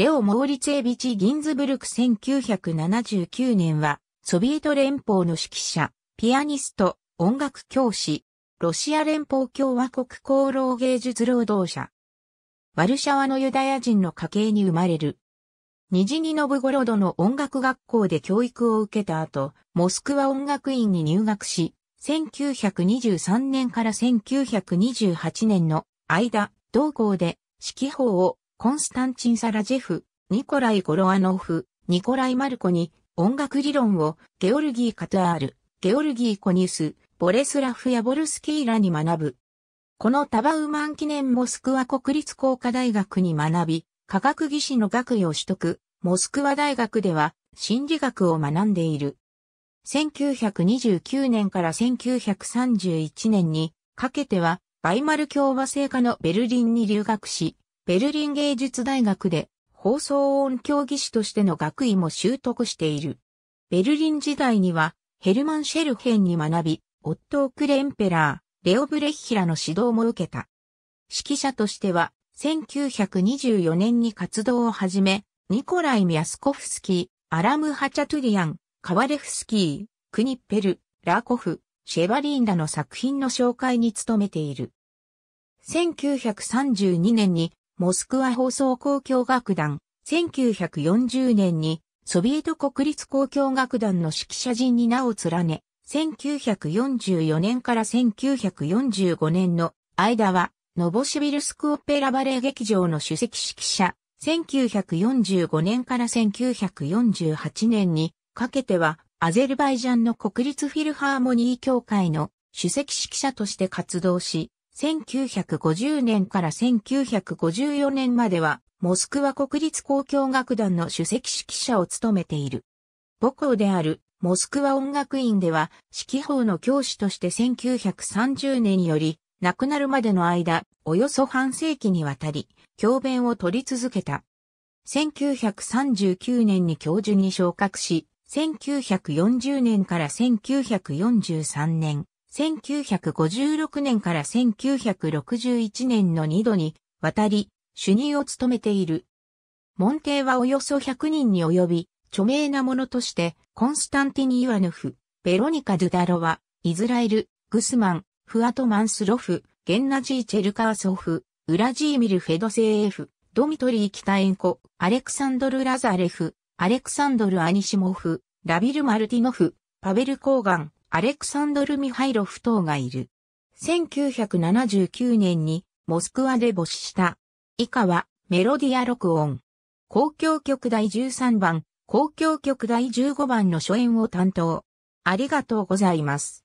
レオ・モーリツェービチ・ギンズブルク1979年は、ソビエト連邦の指揮者、ピアニスト、音楽教師、ロシア連邦共和国功労芸術労働者。ワルシャワのユダヤ人の家系に生まれる。ニジニノブゴロドの音楽学校で教育を受けた後、モスクワ音楽院に入学し、1923年から1928年の間、同校で指揮法をコンスタンチン・サラジェフ、ニコライ・ゴロアノフ、ニコライ・マルコに音楽理論をゲオルギー・カトゥアール、ゲオルギー・コニウス、ボレスラフ・やボルスキーらに学ぶ。このタバウマン記念モスクワ国立工科大学に学び、科学技師の学位を取得、モスクワ大学では心理学を学んでいる。1929年から1931年にかけては、バイマル共和制下のベルリンに留学し、ベルリン芸術大学で放送音響技師としての学位も習得している。ベルリン時代にはヘルマン・シェルヘンに学び、オットー・クレンペラー、レオ・ブレッヒラの指導も受けた。指揮者としては1924年に活動を始め、ニコライ・ミャスコフスキー、アラム・ハチャトゥリアン、カワレフスキー、クニッペル、ラーコフ、シェバリーンらの作品の紹介に努めている。1932年にモスクワ放送交響楽団、1940年にソビエト国立交響楽団の指揮者陣に名を連ね、1944年から1945年の間は、ノボシビルスクオペラバレー劇場の主席指揮者、1945年から1948年にかけては、アゼルバイジャンの国立フィルハーモニー協会の主席指揮者として活動し、1950年から1954年までは、モスクワ国立交響楽団の首席指揮者を務めている。母校であるモスクワ音楽院では、指揮法の教師として1930年より、亡くなるまでの間、およそ半世紀にわたり、教鞭を取り続けた。1939年に教授に昇格し、1940年から1943年、1956年から1961年の2度に渡り主任を務めている。門弟はおよそ100人に及び、著名なものとして、コンスタンティニ・イワヌフ、ベロニカ・ドゥダロワ、イズラエル、グスマン、フアト・マンスロフ、ゲンナジー・チェルカーソフ、ウラジーミル・フェドセーエフ、ドミトリー・キタエンコ、アレクサンドル・ラザレフ、アレクサンドル・アニシモフ、ラビル・マルティノフ、パベル・コーガン、アレクサンドル・ミハイロフ等がいる。1979年にモスクワで没した。以下はメロディア録音。公共曲第13番、公共曲第15番の初演を担当。ありがとうございます。